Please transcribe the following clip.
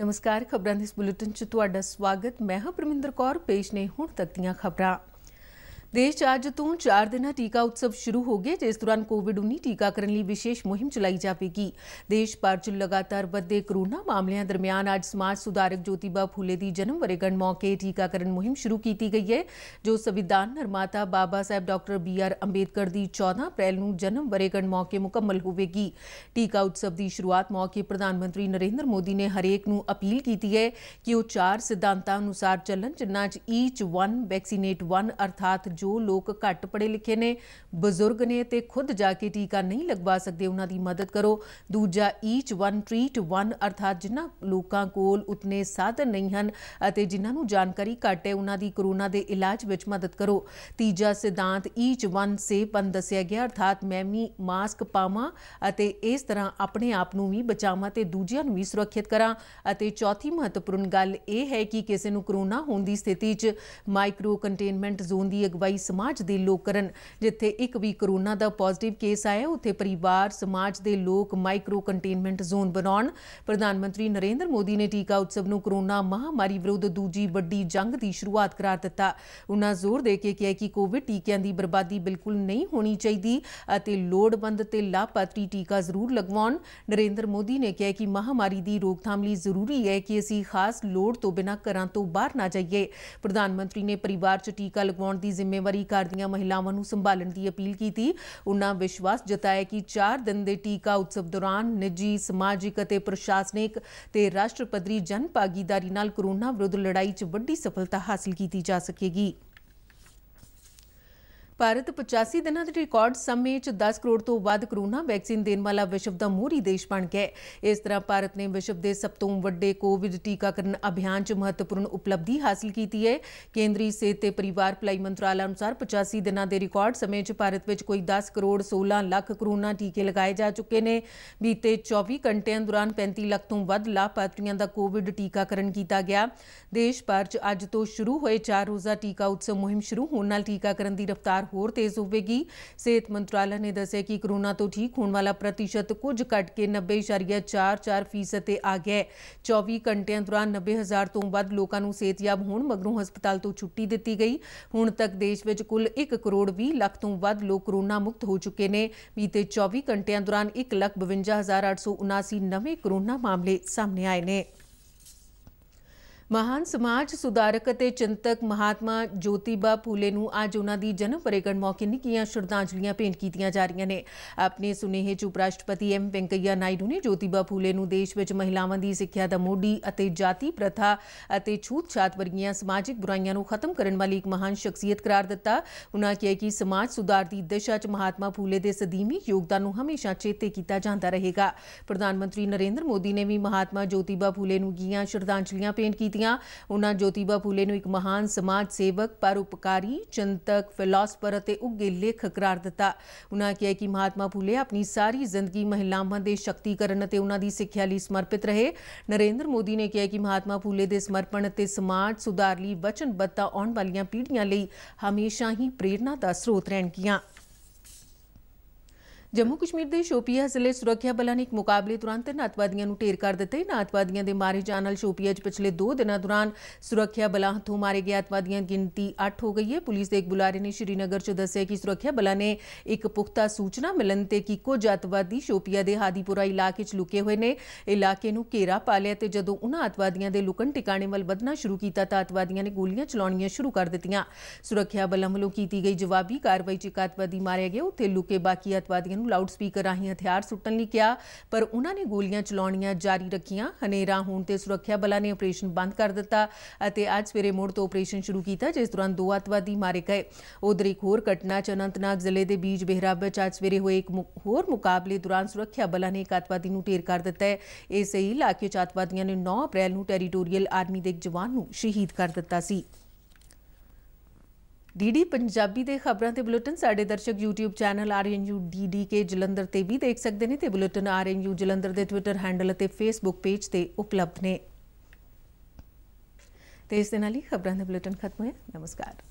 ਨਮਸਕਾਰ ਖਬਰਾਂ ਦੇ ਇਸ ਬੁਲੇਟਿਨ 'ਚ ਤੁਹਾਡਾ ਸਵਾਗਤ ਮੈਂ ਹਾਂ ਪ੍ਰਮਿੰਦਰ ਕੌਰ ਪੇਸ਼ ਨੇ ਹੁਣ ਤੱਕ ਦੀਆਂ ਖਬਰਾਂ ਦੇਸ਼ 'ਚ ਅੱਜ ਤੋਂ 4 ਦਿਨਾਂ ਟੀਕਾ ਉਤਸਵ ਸ਼ੁਰੂ ਹੋ ਗਿਆ ਜਿਸ ਦੌਰਾਨ ਕੋਵਿਡ-19 ਟੀਕਾਕਰਨ ਲਈ ਵਿਸ਼ੇਸ਼ ਮੁਹਿੰਮ ਚਲਾਈ ਜਾਵੇਗੀ ਦੇਸ਼ ਭਰ 'ਚ ਲਗਾਤਾਰ ਵੱਧਦੇ ਕਰੋਨਾ ਮਾਮਲਿਆਂ ਦਰਮਿਆਨ ਅੱਜ ਸਮਾਜ ਸੁਧਾਰਕ ਜੋਤੀਬਾ ਫੂਲੇ ਦੀ ਜਨਮ ਵਰੇਗੰਢ ਮੌਕੇ ਟੀਕਾਕਰਨ ਮੁਹਿੰਮ ਸ਼ੁਰੂ ਕੀਤੀ ਗਈ ਹੈ ਜੋ ਸੰਵਿਧਾਨ ਨਿਰਮਾਤਾ Baba Sahib doctor B R Ambedkar ਦੀ 14 ਅਪ੍ਰੈਲ ਨੂੰ ਜਨਮ ਵਰੇਗੰਢ ਮੌਕੇ ਮੁਕੰਮਲ ਹੋਵੇਗੀ ਟੀਕਾ ਉਤਸਵ ਦੀ ਸ਼ੁਰੂਆਤ ਮੌਕੇ ਪ੍ਰਧਾਨ ਮੰਤਰੀ ਨਰਿੰਦਰ ਮੋਦੀ ਨੇ ਹਰੇਕ ਨੂੰ ਅਪੀਲ ਕੀਤੀ ਹੈ ਕਿ ਉਹ ਚਾਰ ਸਿਧਾਂਤਾਂ ਅਨੁਸਾਰ ਚੱਲਣ ਜਿਨ੍ਹਾਂ 'ਚ ਈਚ 1 ਵੈਕਸੀਨੇਟ 1 ਅਰਥਾਤ ਜੋ ਲੋਕ ਘੱਟ ਪੜੇ ਲਿਖੇ ਨੇ ਬਜ਼ੁਰਗ ਨੇ ਤੇ ਖੁਦ ਜਾ ਕੇ ਟੀਕਾ ਨਹੀਂ ਲਗਵਾ ਸਕਦੇ ਉਹਨਾਂ ਦੀ ਮਦਦ ਕਰੋ ਦੂਜਾ ਈਚ ਵਨ ਟ੍ਰੀਟ ਵਨ ਅਰਥਾਤ ਜਿਨ੍ਹਾਂ ਲੋਕਾਂ ਕੋਲ ਉਤਨੇ ਸਾਧਨ ਨਹੀਂ ਹਨ ਅਤੇ ਜਿਨ੍ਹਾਂ ਨੂੰ ਜਾਣਕਾਰੀ ਘੱਟ ਹੈ ਉਹਨਾਂ ਦੀ ਕਰੋਨਾ ਦੇ ਇਲਾਜ ਵਿੱਚ ਮਦਦ ਕਰੋ ਤੀਜਾ ਸਿਧਾਂਤ ਈਚ ਵਨ ਸੇ ਪੰ ਦੱਸਿਆ ਗਿਆ ਅਰਥਾਤ ਮੈਂ ਵੀ ਮਾਸਕ ਪਾਵਾਂ ਅਤੇ ਇਸ ਤਰ੍ਹਾਂ ਆਪਣੇ ਆਪ ਨੂੰ ਵੀ ਬਚਾਵਾਂ ਤੇ ਦੂਜਿਆਂ ਨੂੰ ਵੀ ਸੁਰੱਖਿਅਤ ਕਰਾਂ ਅਤੇ ਚੌਥੀ ਮਹੱਤਵਪੂਰਨ ਗੱਲ ਇਹ ਹੈ ਕਿ ਕਿਸੇ ਨੂੰ ਕਰੋਨਾ ਹੋਣ ਦੀ ਸਥਿਤੀ 'ਚ ਮਾਈਕਰੋ ਕੰਟੇਨਮੈਂਟ ਜ਼ੋਨ ਦੀ ਅਗਵਾਈ ਸੇਵਾਈ ਸਮਾਜ ਦੇ ਲੋਕ ਕਰਨ ਜਿੱਥੇ ਇੱਕ ਵੀ ਕਰੋਨਾ ਦਾ ਪੋਜ਼ਿਟਿਵ ਕੇਸ ਆਇਆ ਉੱਥੇ ਪਰਿਵਾਰ ਸਮਾਜ ਦੇ ਲੋਕ ਮਾਈਕਰੋ ਕੰਟੇਨਮੈਂਟ ਜ਼ੋਨ ਬਣਾਉਣ ਪ੍ਰਧਾਨ ਮੰਤਰੀ ਨਰਿੰਦਰ ਮੋਦੀ ਨੇ ਟੀਕਾ ਉਤਸਵ ਨੂੰ ਕਰੋਨਾ ਮਹਾਮਾਰੀ ਵਿਰੁੱਧ ਦੂਜੀ ਵੱਡੀ ਜੰਗ ਦੀ ਸ਼ੁਰੂਆਤ ਕਰਾਰ ਦਿੱਤਾ ਉਹਨਾਂ ਜ਼ੋਰ ਦੇ ਕੇ ਕਿਹਾ ਕਿ ਕੋਵਿਡ ਟੀਕਿਆਂ ਦੀ ਬਰਬਾਦੀ ਬਿਲਕੁਲ ਨਹੀਂ ਹੋਣੀ ਚਾਹੀਦੀ ਅਤੇ ਲੋੜਵੰਦ ਤੇ ਲਾਭਪਾਤਰੀ ਟੀਕਾ ਜ਼ਰੂਰ ਲਗਵਾਉਣ ਨਰਿੰਦਰ ਮੋਦੀ ਨੇ ਕਿਹਾ ਕਿ ਮਹਾਮਾਰੀ ਦੀ ਰੋਕਥਾਮ ਲਈ ਜ਼ਰੂਰੀ ਹੈ ਕਿ ਅਸੀਂ ਖਾਸ ਲੋੜ ਤੋਂ ਬਿਨਾਂ ਘਰਾਂ ਤੋਂ ਬਾਹਰ ਨਾ ਜਾਈਏ ਪ੍ਰਧਾਨ ਮੰਤਰੀ ਨੇ ਪਰਿਵਾਰ 'ਚ ਟੀਕਾ ਲਗਵਾਉਣ ਦੀ ਜ਼ਿੰਮੇਵਾਰੀ ਜ਼ਿੰਮੇਵਾਰੀ ਕਰਦੀਆਂ ਮਹਿਲਾਵਾਂ ਨੂੰ ਸੰਭਾਲਣ ਦੀ ਅਪੀਲ ਕੀਤੀ ਉਹਨਾਂ ਵਿਸ਼ਵਾਸ ਜਤਾਇਆ ਕਿ 4 ਦਿਨ ਦੇ ਟੀਕਾ ਉਤਸਵ ਦੌਰਾਨ ਨਿੱਜੀ ਸਮਾਜਿਕ ਅਤੇ ਪ੍ਰਸ਼ਾਸਨਿਕ ਤੇ ਰਾਸ਼ਟਰਪਤਰੀ ਜਨ ਭਾਗੀਦਾਰੀ ਨਾਲ ਕੋਰੋਨਾ ਵਿਰੁੱਧ ਲੜਾਈ 'ਚ ਵੱਡੀ ਸਫਲਤਾ ਹਾਸਲ ਕੀਤੀ ਜਾ ਸਕੇਗੀ ਭਾਰਤ 85 ਦਿਨਾਂ ਦੇ ਰਿਕਾਰਡ ਸਮੇਂ ਵਿੱਚ 10 ਕਰੋੜ ਤੋਂ ਵੱਧ ਕਰੋਨਾ ਵੈਕਸੀਨ ਦੇਣ ਵਾਲਾ ਵਿਸ਼ਵ ਦਾ ਮੋਹਰੀ ਦੇਸ਼ ਬਣ ਗਿਆ ਹੈ ਇਸ ਤਰ੍ਹਾਂ ਭਾਰਤ ਨੇ ਵਿਸ਼ਵ ਦੇ ਸਭ ਤੋਂ ਵੱਡੇ ਕੋਵਿਡ ਟੀਕਾਕਰਨ ਅਭਿਆਨ 'ਚ ਮਹੱਤਵਪੂਰਨ ਉਪਲਬਧੀ ਹਾਸਲ ਕੀਤੀ ਹੈ ਕੇਂਦਰੀ ਸਿਹਤ ਤੇ ਪਰਿਵਾਰ ਭਲਾਈ ਮੰਤਰਾਲਾ ਅਨੁਸਾਰ 85 ਦਿਨਾਂ ਦੇ ਰਿਕਾਰਡ ਸਮੇਂ 'ਚ ਭਾਰਤ ਵਿੱਚ ਕੋਈ 10 ਕਰੋੜ 16 ਲੱਖ ਕਰੋਨਾ ਟੀਕੇ ਲਗਾਏ ਜਾ ਚੁੱਕੇ ਨੇ ਬੀਤੇ 24 ਘੰਟਿਆਂ ਦੌਰਾਨ 35 ਲੱਖ ਤੋਂ ਵੱਧ ਲਾਭਪਾਤਰੀਆਂ ਦਾ ਕੋਵਿਡ ਟੀਕਾਕਰਨ ਕੀਤਾ ਗਿਆ ਦੇਸ਼ ਭਰ 'ਚ ਅੱਜ ਤੋਂ ਸ਼ੁਰੂ ਹੋਏ 4 ਰੋਜ਼ਾ ਟੀਕਾ ਉਤਸਵ ਮੁਹਿੰਮ ਸ਼ੁਰੂ ਹੋਣ ਨਾਲ ਟੀਕਾਕਰਨ ਦੀ ਰਫ਼ਤਾਰ ਹੋਰ ਤੇਜ਼ ਹੋਵੇਗੀ ਸਿਹਤ ਮੰਤਰਾਲਾ ਨੇ ਦੱਸਿਆ ਕਿ ਕਰੋਨਾ ਤੋਂ ਠੀਕ ਹੋਣ ਵਾਲਾ ਪ੍ਰਤੀਸ਼ਤ ਕੁਝ ਘਟ ਕੇ 90.44% ਤੇ ਆ ਗਿਆ ਹੈ 24 ਘੰਟਿਆਂ ਦੌਰਾਨ 90000 ਤੋਂ ਵੱਧ ਲੋਕਾਂ ਨੂੰ ਸਿਹਤਯਾਬ ਹੋਣ ਮਗਰੋਂ ਹਸਪਤਾਲ ਤੋਂ ਛੁੱਟੀ ਦਿੱਤੀ ਗਈ ਹੁਣ ਤੱਕ ਦੇਸ਼ ਵਿੱਚ ਕੁੱਲ 1 ਕਰੋੜ 20 ਲੱਖ ਤੋਂ ਵੱਧ ਲੋਕ ਕਰੋਨਾ ਮੁਕਤ ਹੋ ਚੁੱਕੇ ਨੇ ਬੀਤੇ 24 ਘੰਟਿਆਂ ਦੌਰਾਨ 152879 ਨਵੇਂ ਕਰੋਨਾ ਮਾਮਲੇ ਸਾਹਮਣੇ ਆਏ ਨੇ ਮਹਾਨ ਸਮਾਜ ਸੁਧਾਰਕ ਅਤੇ ਚਿੰਤਕ ਮਹਾਤਮਾ ਜੋਤੀਬਾ ਫੂਲੇ ਨੂੰ ਅੱਜ ਉਹਨਾਂ ਦੀ ਜਨਮ ਪਰੇਗਣ ਮੌਕੇ ਨਿੱਕੀਆਂ ਸ਼ਰਧਾਂਜਲੀਆਂ ਭੇਂਟ ਕੀਤੀਆਂ ਜਾ ਰਹੀਆਂ ਨੇ ਆਪਣੇ ਸੁਨੇਹੇ ਚ ਉਪਰਾਸ਼ਟਰਪਤੀ ਐਮ ਵੈਂਕਈਆ ਨਾਇਡੂ ਨੇ ਜੋਤੀਬਾ ਫੂਲੇ ਨੂੰ ਦੇਸ਼ ਵਿੱਚ ਮਹਿਲਾਵਾਂ ਦੀ ਸਿੱਖਿਆ ਦਾ ਮੋਢੀ ਅਤੇ ਜਾਤੀ ਪ੍ਰਥਾ ਅਤੇ ਛੂਤ-ਛਾਤ ਵਰਗੀਆਂ ਸਮਾਜਿਕ ਬੁਰਾਈਆਂ ਨੂੰ ਖਤਮ ਕਰਨ ਵਾਲੀ ਇੱਕ ਮਹਾਨ ਸ਼ਖਸੀਅਤ ਕਰਾਰ ਦਿੱਤਾ ਉਹਨਾਂ ਕਿਹਾ ਕਿ ਸਮਾਜ ਸੁਧਾਰ ਦੀ ਦਿਸ਼ਾ 'ਚ ਮਹਾਤਮਾ ਫੂਲੇ ਦੇ ਸਦੀਮੀ ਯੋਗਦਾਨ ਨੂੰ ਹਮੇਸ਼ਾ ਚੇਤੇ ਕੀਤਾ ਜਾਂਦਾ ਰਹੇਗਾ ਪ੍ਰਧਾਨ ਮੰਤਰੀ ਨਰਿੰਦਰ ਮੋਦੀ ਨੇ ਵੀ ਮਹਾਤਮਾ ਜੋਤੀਬਾ ਫੂਲੇ ਨੂੰ ਗੀਆਂ ਸ਼ਰਧਾਂਜਲੀਆਂ ਭੇਂਟ ਕੀਤੀਆਂ ਦਿੱਤੀਆਂ ਉਹਨਾਂ ਜੋਤੀਬਾ ਫੂਲੇ ਨੂੰ ਇੱਕ ਮਹਾਨ ਸਮਾਜ ਸੇਵਕ ਪਰਉਪਕਾਰੀ ਚਿੰਤਕ ਫਿਲਾਸਫਰ ਅਤੇ ਉੱਗੇ ਲੇਖਕ ਕਰਾਰ ਦਿੱਤਾ ਉਹਨਾਂ ਕਿਹਾ ਕਿ ਮਹਾਤਮਾ ਫੂਲੇ ਆਪਣੀ ਸਾਰੀ ਜ਼ਿੰਦਗੀ ਮਹਿਲਾਵਾਂ ਦੇ ਸ਼ਕਤੀਕਰਨ ਅਤੇ ਉਹਨਾਂ ਦੀ ਸਿੱਖਿਆ ਲਈ ਸਮਰਪਿਤ ਰਹੇ ਨਰਿੰਦਰ ਮੋਦੀ ਨੇ ਕਿਹਾ ਕਿ ਮਹਾਤਮਾ ਫੂਲੇ ਦੇ ਸਮਰਪਣ ਅਤੇ ਸਮਾਜ ਸੁਧਾਰ ਲਈ ਵਚਨਬੱਧਤਾ ਆਉਣ ਵਾਲੀਆਂ ਪੀੜ੍ਹੀਆਂ ਲਈ ਹਮੇਸ਼ਾ ਹੀ ਪ੍ਰੇਰਣਾ ਦਾ ਸਰੋਤ ਰਹਿਣਗੀਆਂ ਜੰਮੂ ਕਸ਼ਮੀਰ ਦੇ ਸ਼ੋਪੀਆ ਜ਼ਿਲ੍ਹੇ ਸੁਰੱਖਿਆ ਬਲਾਂ ਨੇ ਇੱਕ ਮੁਕਾਬਲੇ ਦੌਰਾਨ ਤਿੰਨ ਅਤਵਾਦੀਆਂ ਨੂੰ ਢੇਰ ਕਰ ਦਿੱਤੇ ਨਾ ਅਤਵਾਦੀਆਂ ਦੇ ਮਾਰੇ ਜਾਣ ਨਾਲ ਸ਼ੋਪੀਆ 'ਚ ਪਿਛਲੇ 2 ਦਿਨਾਂ ਦੌਰਾਨ ਸੁਰੱਖਿਆ ਬਲਾਂ ਹੱਥੋਂ ਮਾਰੇ ਗਏ ਅਤਵਾਦੀਆਂ ਦੀ ਗਿਣਤੀ 8 ਹੋ ਗਈ ਹੈ ਪੁਲਿਸ ਦੇ ਇੱਕ ਬੁਲਾਰੇ ਨੇ ਸ਼੍ਰੀਨਗਰ 'ਚ ਦੱਸਿਆ ਕਿ ਸੁਰੱਖਿਆ ਬਲਾਂ ਨੇ ਇੱਕ ਪੁਖਤਾ ਸੂਚਨਾ ਮਿਲਣ ਤੇ ਕਿ ਕੁਝ ਅਤਵਾਦੀ ਸ਼ੋਪੀਆ ਦੇ ਹਾਦੀਪੁਰਾ ਇਲਾਕੇ 'ਚ ਲੁਕੇ ਹੋਏ ਨੇ ਇਲਾਕੇ ਨੂੰ ਘੇਰਾ ਪਾ ਲਿਆ ਤੇ ਜਦੋਂ ਉਹਨਾਂ ਅਤਵਾਦੀਆਂ ਦੇ ਲੁਕਣ ਟਿਕਾਣੇ ਵੱਲ ਵਧਣਾ ਸ਼ੁਰੂ ਕੀਤਾ ਤਾਂ ਅਤਵਾਦੀਆਂ ਨੇ ਗੋਲੀਆਂ ਚਲਾਉਣੀਆਂ ਸ਼ੁਰੂ ਕਰ ਦਿੱਤੀਆਂ ਸੁਰੱਖਿਆ ਬਲਾਂ ਵੱਲੋਂ ਕੀਤੀ ਗਈ ਜਵਾਬੀ ਕਾਰਵਾਈ 'ਚ ਇੱਕ ਅਤਵਾਦੀ ਮਾਰਿਆ ਗਿਆ ਉੱਥੇ ਲੁਕੇ ਬਾਕੀ ਅਤਵਾਦੀਆਂ ਨੂੰ ਲਾਊਡ ਸਪੀਕਰ ਰਾਹੀਂ ਹਥਿਆਰ ਸੁੱਟਣ ਲਈ ਕਿਹਾ ਪਰ ਉਹਨਾਂ ਨੇ ਗੋਲੀਆਂ ਚਲਾਉਣੀਆਂ ਜਾਰੀ ਰੱਖੀਆਂ ਹਨੇਰਾ ਹੋਣ ਤੇ ਸੁਰੱਖਿਆ ਬਲਾਂ ਨੇ ਆਪਰੇਸ਼ਨ ਬੰਦ ਕਰ ਦਿੱਤਾ ਅਤੇ ਅੱਜ ਸਵੇਰੇ ਮੋੜ ਤੋਂ ਆਪਰੇਸ਼ਨ ਸ਼ੁਰੂ ਕੀਤਾ ਜਿਸ ਦੌਰਾਨ ਦੋ ਅਤਵਾਦੀ ਮਾਰੇ ਗਏ ਉਧਰ ਇੱਕ ਹੋਰ ਘਟਨਾ ਚਨੰਤਨਾਗ ਜ਼ਿਲ੍ਹੇ ਦੇ ਬੀਜ ਬਿਹਰਾ ਵਿੱਚ ਅੱਜ ਸਵੇਰੇ ਹੋਏ ਇੱਕ ਹੋਰ ਮੁਕਾਬਲੇ ਦੌਰਾਨ ਸੁਰੱਖਿਆ ਬਲਾਂ ਨੇ ਇੱਕ ਅਤਵਾਦੀ ਨੂੰ ਢੇਰ ਕਰ ਦਿੱਤਾ ਹੈ ਇਸੇ ਇਲਾਕੇ ਚ ਅਤਵਾਦੀਆਂ ਨੇ 9 ਅਪ੍ਰੈਲ ਨੂੰ ਟੈਰੀਟੋਰੀਅਲ ਆਰਮੀ ਦੇ ਇੱਕ ਜਵਾਨ ਨੂੰ ਸ਼ਹੀਦ ਕਰ ਦਿੱਤਾ ਸੀ ਡੀਡੀ ਪੰਜਾਬੀ ਦੇ ਖਬਰਾਂ ਤੇ ਬੁਲੇਟਿਨ ਸਾਡੇ ਦਰਸ਼ਕ YouTube channel RNU DDK Jalandhar ਤੇ ਵੀ ਦੇਖ ਸਕਦੇ ਨੇ ਤੇ ਬੁਲੇਟਿਨ RNU ਜਲੰਧਰ ਦੇ Twitter ਹੈਂਡਲ ਅਤੇ Facebook ਪੇਜ ਤੇ ਉਪਲਬਧ ਨੇ ਤੇ ਇਸ ਦੇ ਨਾਲ ਹੀ ਖਬਰਾਂ ਦਾ ਬੁਲੇਟਿਨ ਖਤਮ ਹੋਇਆ ਨਮਸਕਾਰ